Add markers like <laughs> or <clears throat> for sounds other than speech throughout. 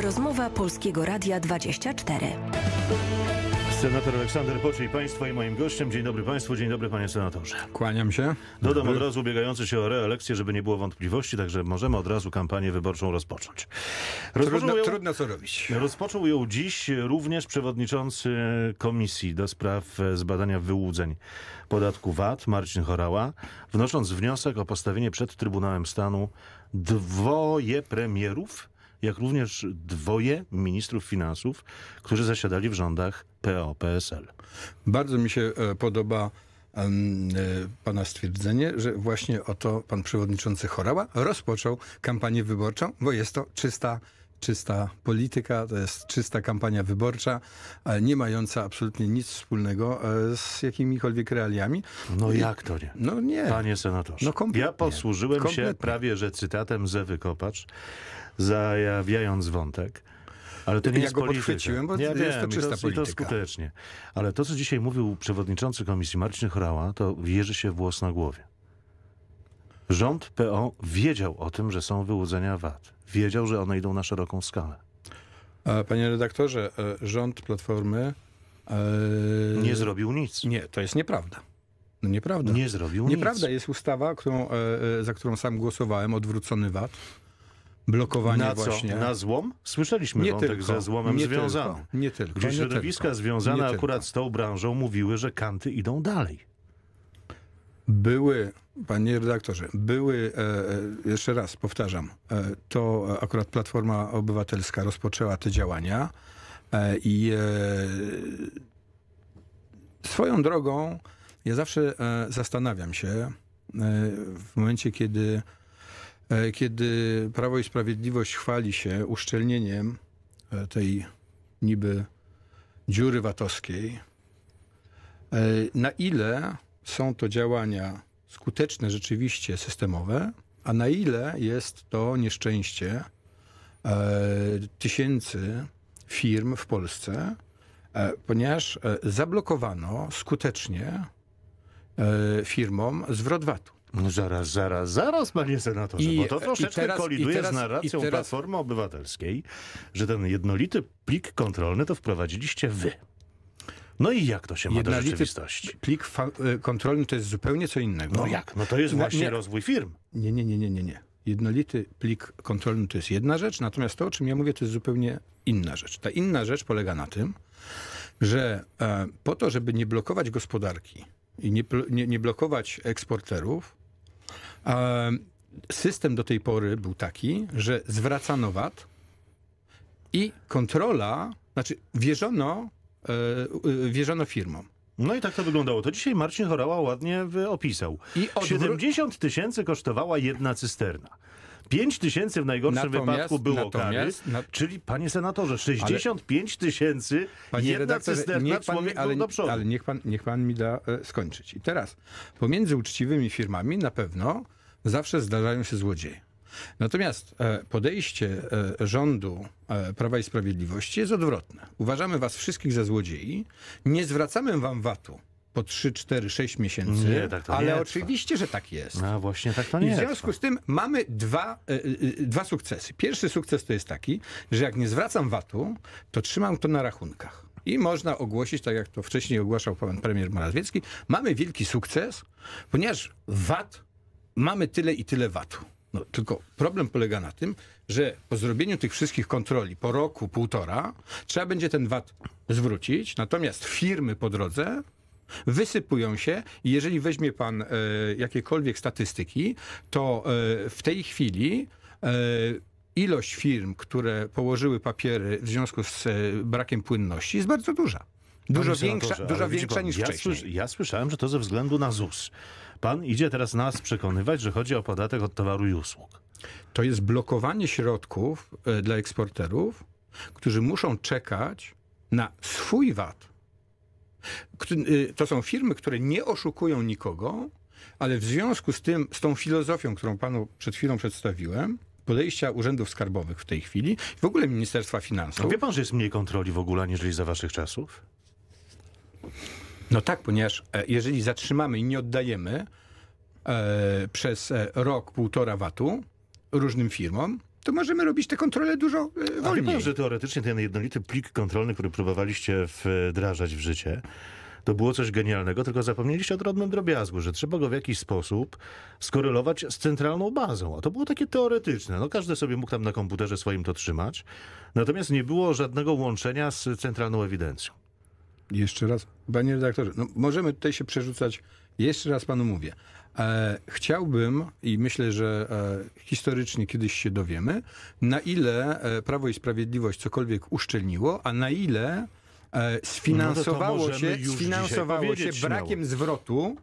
Rozmowa Polskiego Radia 24. Senator Aleksander Pociej, państwo i moim gościem. Dzień dobry Państwu, dzień dobry Panie Senatorze. Kłaniam się. Dodam od razu ubiegający się o reelekcję, żeby nie było wątpliwości, także możemy od razu kampanię wyborczą rozpocząć. trudno, ją, trudno co robić. Rozpoczął ją dziś również przewodniczący Komisji do Spraw e, Zbadania Wyłudzeń Podatku VAT, Marcin Chorała, wnosząc wniosek o postawienie przed Trybunałem Stanu dwoje premierów jak również dwoje ministrów finansów, którzy zasiadali w rządach PO-PSL. Bardzo mi się e, podoba e, pana stwierdzenie, że właśnie oto pan przewodniczący Chorała rozpoczął kampanię wyborczą, bo jest to czysta czysta polityka, to jest czysta kampania wyborcza, e, nie mająca absolutnie nic wspólnego e, z jakimikolwiek realiami. No I, jak to nie? No nie. Panie senatorze, no kompletnie. ja posłużyłem kompletnie. się prawie że cytatem Zewy Kopacz, zajawiając wątek, ale to nie ja jest go polityka. bo nie, jest to czysta to, polityka. to skutecznie. Ale to, co dzisiaj mówił przewodniczący Komisji Marcin Chorała, to wierzy się włos na głowie. Rząd PO wiedział o tym, że są wyłudzenia VAT. Wiedział, że one idą na szeroką skalę. Panie redaktorze, e, rząd Platformy... E, nie zrobił nic. Nie, to jest nieprawda. No nieprawda. Nie zrobił Nieprawda nic. jest ustawa, którą, e, za którą sam głosowałem, odwrócony VAT. Blokowanie na co? Na złom? Słyszeliśmy nie wątek tylko, ze złomem nie związany. nie tylko. Gdzie nie środowiska tylko, związane akurat tylko. z tą branżą mówiły, że kanty idą dalej. Były Panie redaktorze, były, e, e, jeszcze raz powtarzam, e, to akurat Platforma Obywatelska rozpoczęła te działania i swoją drogą ja zawsze zastanawiam się w momencie, kiedy, kiedy Prawo i Sprawiedliwość chwali się uszczelnieniem tej niby dziury VAT-owskiej, na ile są to działania skuteczne rzeczywiście systemowe, a na ile jest to nieszczęście e, tysięcy firm w Polsce, e, ponieważ e, zablokowano skutecznie e, firmom zwrot VAT-u. No zaraz, zaraz, zaraz, panie senatorze, I, bo to troszeczkę teraz, koliduje teraz, z narracją teraz... Platformy Obywatelskiej, że ten jednolity plik kontrolny to wprowadziliście wy. No i jak to się ma Jednolity do rzeczywistości? plik y, kontrolny to jest zupełnie co innego. No jak? No to jest właśnie nie, rozwój firm. Nie, nie, nie, nie, nie, nie. Jednolity plik kontrolny to jest jedna rzecz, natomiast to, o czym ja mówię, to jest zupełnie inna rzecz. Ta inna rzecz polega na tym, że e, po to, żeby nie blokować gospodarki i nie, nie, nie blokować eksporterów, e, system do tej pory był taki, że zwracano VAT i kontrola, znaczy wierzono E, wierzono firmom. No i tak to wyglądało. To dzisiaj Marcin Chorała ładnie opisał. I odwró- 70 tysięcy kosztowała jedna cysterna. 5 tysięcy w najgorszym natomiast, wypadku było kary, czyli panie senatorze, 65 tysięcy jedna cysterna ale, do przodu. Ale niech pan, niech pan mi da e, skończyć. I teraz, pomiędzy uczciwymi firmami na pewno zawsze zdarzają się złodzieje. Natomiast e, podejście e, rządu e, Prawa i Sprawiedliwości jest odwrotne. Uważamy was wszystkich za złodziei, nie zwracamy wam VAT-u po 3, 4, 6 miesięcy. Nie, tak ale nie oczywiście, trwa. że tak jest. No właśnie tak to nie I w związku trwa. z tym mamy dwa, dwa sukcesy. Pierwszy sukces to jest taki, że jak nie zwracam VAT-u, to trzymam to na rachunkach. I można ogłosić, tak jak to wcześniej ogłaszał pan premier Morawiecki, mamy wielki sukces, ponieważ VAT, mamy tyle i tyle VAT-u. No, tylko problem polega na tym, że po zrobieniu tych wszystkich kontroli po roku, półtora, trzeba będzie ten VAT zwrócić, natomiast firmy po drodze wysypują się i jeżeli weźmie pan e, jakiekolwiek statystyki, to e, w tej chwili e, ilość firm, które położyły papiery w związku z e, brakiem płynności jest bardzo duża. Dużo większa, dużo większa pan, niż ja wcześniej. ja słyszałem, że to ze względu na ZUS. Pan idzie teraz nas przekonywać, że chodzi o podatek od towaru i usług. To jest blokowanie środków e, dla eksporterów, którzy muszą czekać na swój VAT. E, to są firmy, które nie oszukują nikogo, ale w związku z tym, z tą filozofią, którą panu przed chwilą przedstawiłem, podejścia urzędów skarbowych w tej chwili, w ogóle Ministerstwa Finansów. A wie pan, że jest mniej kontroli w ogóle, aniżeli za waszych czasów? No tak, ponieważ e, jeżeli zatrzymamy i nie oddajemy e, przez e, rok, półtora VAT-u różnym firmom, to możemy robić te kontrole dużo e, wolniej. Ale że teoretycznie ten jednolity plik kontrolny, który próbowaliście wdrażać w życie, to było coś genialnego, tylko zapomnieliście o drobnym drobiazgu, że trzeba go w jakiś sposób skorelować z centralną bazą. A to było takie teoretyczne. No każdy sobie mógł tam na komputerze swoim to trzymać. Natomiast nie było żadnego łączenia z centralną ewidencją. Jeszcze raz, panie redaktorze, no możemy tutaj się przerzucać. Jeszcze raz panu mówię. E, chciałbym i myślę, że e, historycznie kiedyś się dowiemy, na ile e, Prawo i Sprawiedliwość cokolwiek uszczelniło, a na ile sfinansowało e, no to to się, sfinansowało się brakiem zwrotu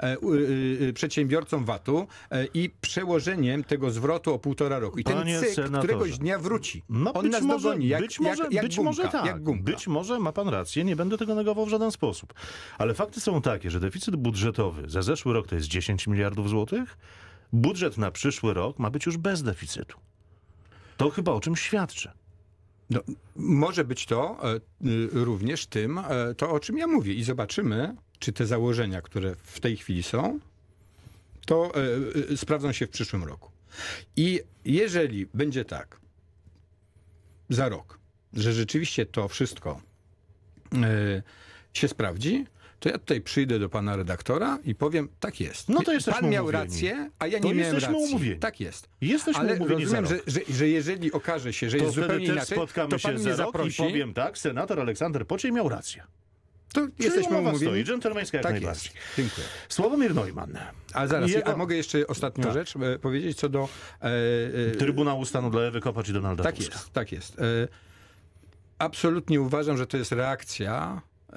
E, y, y, przedsiębiorcom VAT-u e, i przełożeniem tego zwrotu o półtora roku. I ten Panie cykl senatorze. któregoś dnia wróci. No On nas może, dogoni, jak, być może, jak, jak być gumka, może tak. jak gumka. Być może ma pan rację, nie będę tego negował w żaden sposób. Ale fakty są takie, że deficyt budżetowy za zeszły rok to jest 10 miliardów złotych, budżet na przyszły rok ma być już bez deficytu. To chyba o czym świadczy. No, może być to e, y, również tym, y, to o czym ja mówię i zobaczymy, czy te założenia, które w tej chwili są, to y, y, sprawdzą się w przyszłym roku. I jeżeli będzie tak za rok, że rzeczywiście to wszystko y, się sprawdzi, to ja tutaj przyjdę do pana redaktora i powiem, tak jest. No to jesteśmy Pan miał umówieni. rację, a ja nie to miałem jesteśmy racji. Umówieni. Tak jest. Jesteśmy Ale umówieni rozumiem, że, że, że jeżeli okaże się, że to jest zupełnie inaczej, spotkamy to pan się mnie zaprosi. i powiem tak, senator Aleksander Poczej miał rację. To Czyli jesteśmy umowa umówieni. stoi, dżentelmeńska jak tak najbardziej. Jest. Dziękuję. Sławomir Neumann. A zaraz, jego... a mogę jeszcze ostatnią tak. rzecz e, powiedzieć co do... E, e, Trybunału Stanu dla Ewy Kopacz i Donalda tak Tuska. Jest, tak jest. E, absolutnie uważam, że to jest reakcja E,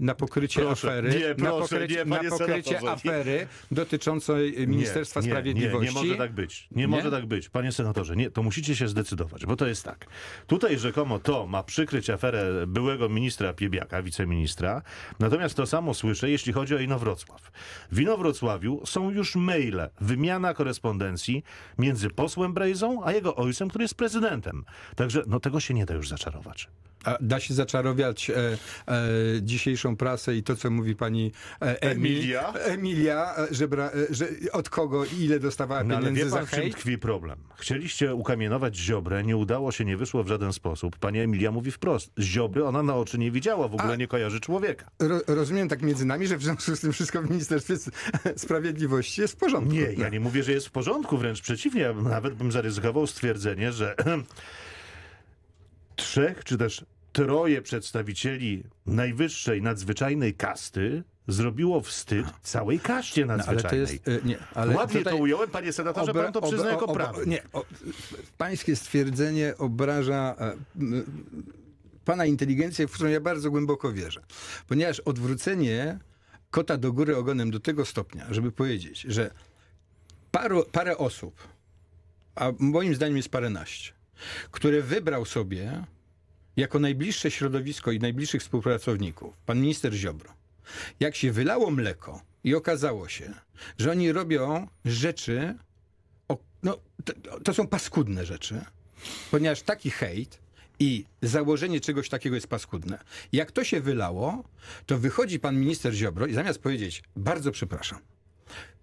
na pokrycie proszę, afery, nie, proszę, na pokrycie, nie, na pokrycie afery dotyczącej Ministerstwa nie, Sprawiedliwości. Nie, nie, może tak być. Nie, może tak być. Panie senatorze, nie, to musicie się zdecydować, bo to jest tak. Tutaj rzekomo to ma przykryć aferę byłego ministra Piebiaka, wiceministra, natomiast to samo słyszę, jeśli chodzi o Inowrocław. W Inowrocławiu są już maile, wymiana korespondencji między posłem Brejzą, a jego ojcem, który jest prezydentem. Także no tego się nie da już zaczarować da się zaczarować e, e, dzisiejszą prasę i to, co mówi pani e, Emilia, Emilia e, że, bra, e, że, od kogo i ile dostawała no, pieniędzy ale wie pan, za hejt? tkwi problem? Chcieliście ukamienować Ziobrę, nie udało się, nie wyszło w żaden sposób. Pani Emilia mówi wprost, Ziobry ona na oczy nie widziała, w ogóle A, nie kojarzy człowieka. Ro, rozumiem tak między nami, że w związku z tym wszystko w Ministerstwie <laughs> Sprawiedliwości jest w porządku. Nie, ja no. nie mówię, że jest w porządku, wręcz przeciwnie, ja nawet bym zaryzykował stwierdzenie, że <clears throat> trzech czy też troje przedstawicieli najwyższej nadzwyczajnej kasty zrobiło wstyd całej kaście nadzwyczajnej. No, ale to jest, y, nie, ale Ładnie to ująłem, panie senatorze, obra, pan to przyzna jako prawo. Nie, o, pańskie stwierdzenie obraża... E, pana inteligencję, w którą ja bardzo głęboko wierzę. Ponieważ odwrócenie kota do góry ogonem do tego stopnia, żeby powiedzieć, że paru, parę osób, a moim zdaniem jest paręnaście, które wybrał sobie jako najbliższe środowisko i najbliższych współpracowników, pan minister Ziobro, jak się wylało mleko i okazało się, że oni robią rzeczy, no, to, to są paskudne rzeczy, ponieważ taki hejt i założenie czegoś takiego jest paskudne. Jak to się wylało, to wychodzi pan minister Ziobro i zamiast powiedzieć, bardzo przepraszam,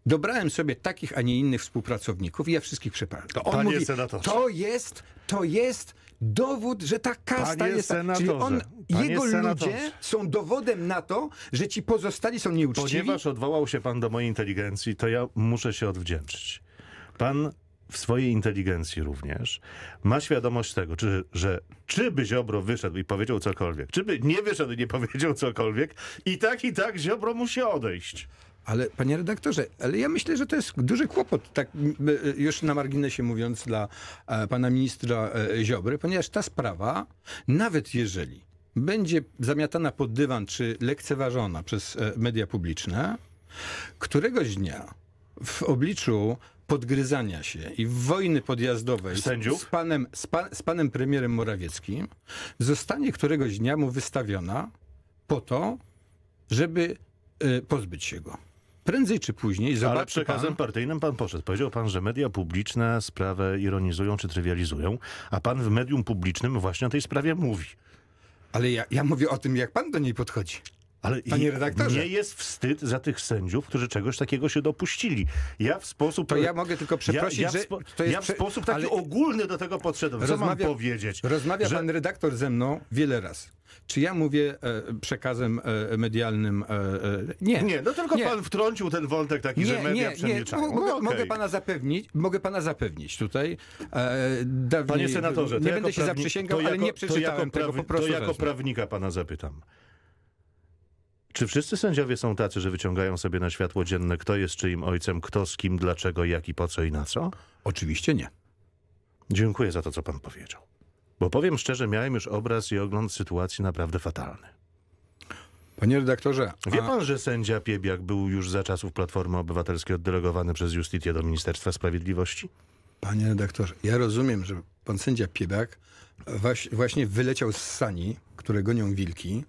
Dobrałem sobie takich, a nie innych współpracowników i ja wszystkich przepraszam. To on Panie mówi, senatorze. to jest, to jest dowód, że ta kasta Panie jest... Senatorze, czyli on, jego senatorze. ludzie są dowodem na to, że ci pozostali są nieuczciwi. Ponieważ odwołał się pan do mojej inteligencji, to ja muszę się odwdzięczyć. Pan w swojej inteligencji również ma świadomość tego, czy, że czy by Ziobro wyszedł i powiedział cokolwiek, czy by nie wyszedł i nie powiedział cokolwiek, i tak, i tak Ziobro musi odejść. Ale panie redaktorze, ale ja myślę, że to jest duży kłopot, tak już na marginesie mówiąc dla e, pana ministra e, Ziobry, ponieważ ta sprawa, nawet jeżeli będzie zamiatana pod dywan czy lekceważona przez e, media publiczne, któregoś dnia w obliczu podgryzania się i wojny podjazdowej z panem, z, pa, z panem premierem Morawieckim zostanie któregoś dnia mu wystawiona po to, żeby pozbyć się go prędzej czy później zobaczy Ale przekazem pan... partyjnym pan poszedł. Powiedział pan, że media publiczne sprawę ironizują czy trywializują, a pan w medium publicznym właśnie o tej sprawie mówi. Ale ja, ja mówię o tym, jak pan do niej podchodzi. Ale Panie redaktorze. nie jest wstyd za tych sędziów, którzy czegoś takiego się dopuścili. Ja w sposób... To ja mogę tylko przeprosić, ja, ja że... To jest ja w sposób taki ale... ogólny do tego podszedłem. Co rozmawia, mam powiedzieć? Rozmawia że... pan redaktor ze mną wiele razy. Czy ja mówię e, przekazem e, medialnym? E, e nie. Nie, no tylko nie. pan wtrącił ten wątek taki, nie, że media nie, Nie. Mogę, no, okay. mogę, pana zapewnić, mogę pana zapewnić tutaj. E, dawniej, Panie senatorze, nie będę się zaprzysięgał, ale nie przeczytałem tego po prostu. To jako prawnika pana zapytam. Czy wszyscy sędziowie są tacy, że wyciągają sobie na światło dzienne, kto jest czyim ojcem, kto z kim, dlaczego, jak i po co i na co? Oczywiście nie. Dziękuję za to, co pan powiedział. Bo powiem szczerze, miałem już obraz i ogląd sytuacji naprawdę fatalny. Panie redaktorze... A... Wie pan, że sędzia Piebiak był już za czasów Platformy Obywatelskiej oddelegowany przez Justitię do Ministerstwa Sprawiedliwości? Panie redaktorze, ja rozumiem, że pan sędzia Piebiak właśnie wyleciał z sani, które gonią wilki,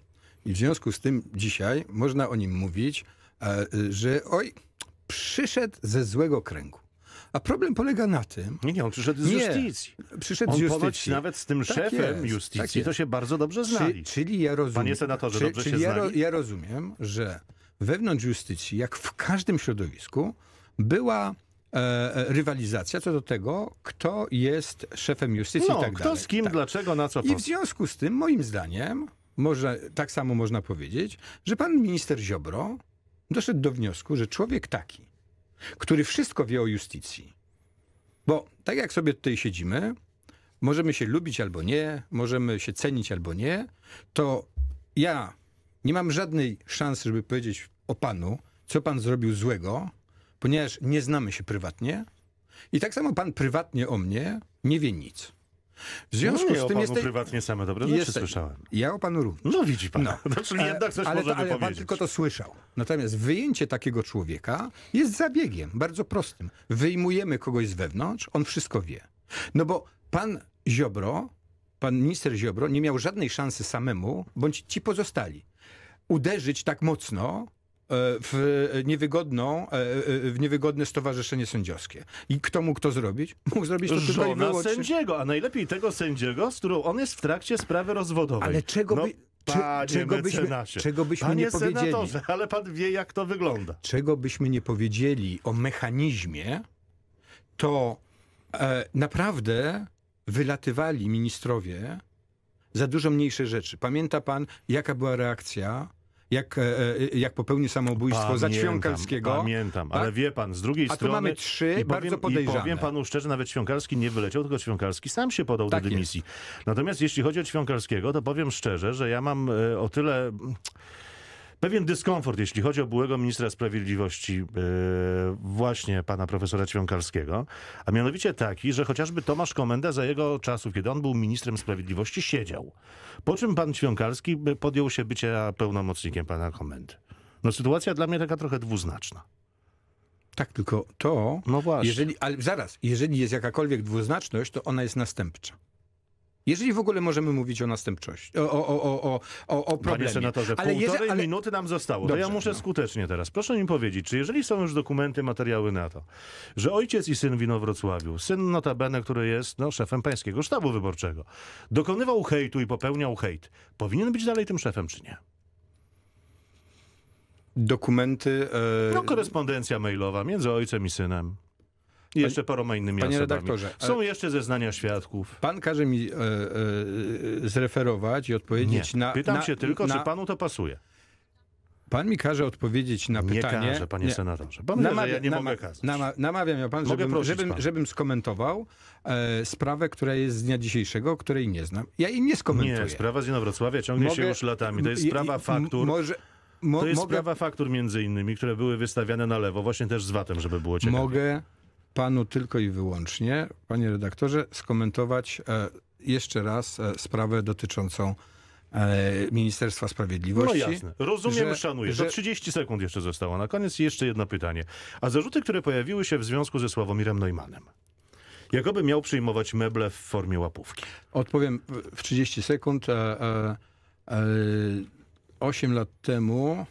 i w związku z tym dzisiaj można o nim mówić, e, że oj, przyszedł ze złego kręgu. A problem polega na tym... Nie, nie, on przyszedł z nie, justycji. Przyszedł on z justycji. nawet z tym tak szefem jest, justycji tak to się bardzo dobrze znali. Czy, czyli ja rozumiem... Panie senatorze, czy, dobrze czyli się ja, znali? ja rozumiem, że wewnątrz justycji, jak w każdym środowisku, była e, e, rywalizacja co do tego, kto jest szefem justycji no, i tak kto dalej. Kto z kim, tak. dlaczego, na co. I w związku z tym, moim zdaniem, można, tak samo można powiedzieć, że pan minister Ziobro doszedł do wniosku, że człowiek taki, który wszystko wie o justycji, bo tak jak sobie tutaj siedzimy, możemy się lubić albo nie, możemy się cenić albo nie, to ja nie mam żadnej szansy, żeby powiedzieć o panu, co pan zrobił złego, ponieważ nie znamy się prywatnie. I tak samo pan prywatnie o mnie nie wie nic. W związku no nie, z tym jesteś... prywatnie same dobre rzeczy jeste... słyszałem. Ja o panu również. No widzi pan. No. <laughs> no czyli jednak coś ale, możemy ale powiedzieć. pan tylko to słyszał. Natomiast wyjęcie takiego człowieka jest zabiegiem, bardzo prostym. Wyjmujemy kogoś z wewnątrz, on wszystko wie. No bo pan Ziobro, pan minister Ziobro nie miał żadnej szansy samemu, bądź ci pozostali, uderzyć tak mocno, E, w niewygodną, e, e, w niewygodne stowarzyszenie sędziowskie. I kto mógł to zrobić? Mógł zrobić to Żona tylko wyłącznie... sędziego, a najlepiej tego sędziego, z którą on jest w trakcie sprawy rozwodowej. Ale czego no. by... Panie czego byśmy, czego byśmy Panie nie powiedzieli. senatorze, ale pan wie, jak to wygląda. Czego byśmy nie powiedzieli o mechanizmie, to e, naprawdę wylatywali ministrowie za dużo mniejsze rzeczy. Pamięta pan, jaka była reakcja jak, e, e, jak popełnił samobójstwo pamiętam, za Ćwiąkalskiego. Pamiętam, tak? ale wie pan, z drugiej A strony... A tu mamy trzy i bardzo powiem, podejrzane. I powiem panu szczerze, nawet Ćwiąkalski nie wyleciał, tylko Ćwiąkalski sam się podał tak do dymisji. Jest. Natomiast jeśli chodzi o Ćwiąkalskiego, to powiem szczerze, że ja mam e, o tyle pewien dyskomfort, jeśli chodzi o byłego ministra sprawiedliwości, yy, właśnie pana profesora Ćwiąkalskiego, a mianowicie taki, że chociażby Tomasz Komenda za jego czasów, kiedy on był ministrem sprawiedliwości, siedział. Po czym pan Ćwiąkalski e, podjął się bycia pełnomocnikiem pana Komendy. No sytuacja dla mnie taka trochę dwuznaczna. Tak, tylko to, no właśnie. Jeżeli, ale zaraz, jeżeli jest jakakolwiek dwuznaczność, to ona jest następcza. Jeżeli w ogóle możemy mówić o następczości, o, o, o, o, o problemie. Panie senatorze, ale półtorej jeżeli, ale... minuty nam zostało. Dobrze, to ja muszę no. skutecznie teraz. Proszę mi powiedzieć, czy jeżeli są już dokumenty, materiały na to, że ojciec i syn w Wrocławiu, syn notabene, który jest no, szefem pańskiego sztabu wyborczego, dokonywał hejtu i popełniał hejt, powinien być dalej tym szefem, czy nie? Dokumenty... E, no korespondencja mailowa między ojcem i synem. I jeszcze paroma innymi Panie osobami. redaktorze. Są jeszcze zeznania świadków. Pan każe mi e, e, zreferować i odpowiedzieć Nie. na... Pytam na, się tylko, na... czy panu to pasuje. Pan mi każe odpowiedzieć na pytanie. Nie każe, panie nie. senatorze. Pan namawia, wie, ja nie nama, mogę kazać. Nama, namawiam ja pan, żebym, żebym, pana. żebym skomentował e, sprawę, która jest z dnia dzisiejszego, której nie znam. Ja jej nie skomentuję. Nie, sprawa z Inowrocławia ciągnie mogę, się już latami. To jest sprawa faktur. Może, mo, to jest mogę, sprawa faktur między innymi, które były wystawiane na lewo, właśnie też z VAT-em, żeby było ciekawie. Mogę panu tylko i wyłącznie, panie redaktorze, skomentować e, jeszcze raz e, sprawę dotyczącą e, Ministerstwa Sprawiedliwości. No jasne. Rozumiem, że, szanuję. Że... To 30 sekund jeszcze zostało. Na koniec jeszcze jedno pytanie. A zarzuty, które pojawiły się w związku ze Sławomirem Neumannem? Jakoby miał przyjmować meble w formie łapówki? Odpowiem w 30 sekund. 8 lat temu,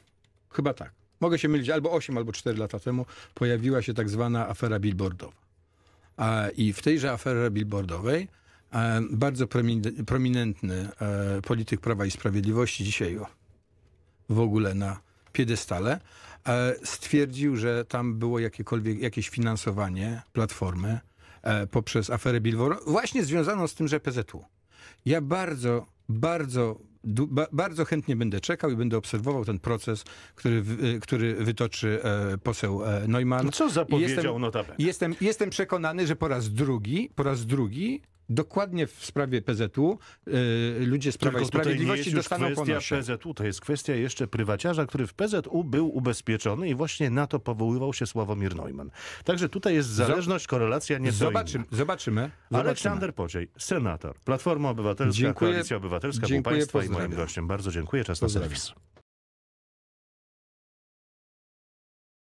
chyba tak, mogę się mylić, albo 8, albo 4 lata temu pojawiła się tak zwana afera billboardowa. A, I w tejże aferze billboardowej bardzo prominentny e, polityk Prawa i Sprawiedliwości dzisiaj w ogóle na piedestale e, stwierdził, że tam było jakiekolwiek, jakieś finansowanie Platformy e, poprzez aferę Billboard, właśnie związaną z tym, że PZU. Ja bardzo, bardzo bardzo chętnie będę czekał i będę obserwował ten proces, który, y, który wytoczy e, poseł e, Neumann. No co zapowiedział jestem, notabene? Jestem, jestem przekonany, że po raz drugi, po raz drugi dokładnie w sprawie PZU y, ludzie z Prawa i Sprawiedliwości jest dostaną kwestia PZU, to jest kwestia jeszcze prywaciarza, który w PZU był ubezpieczony i właśnie na to powoływał się Sławomir Neumann. Także tutaj jest zależność, korelacja nieco zobaczymy, Zobaczymy. Zobaczymy. Aleksander Pociej, senator, Platforma Obywatelska, dziękuję, Koalicja Obywatelska, dziękuję, był Państwa i moim gościem. Bardzo dziękuję, czas na serwis.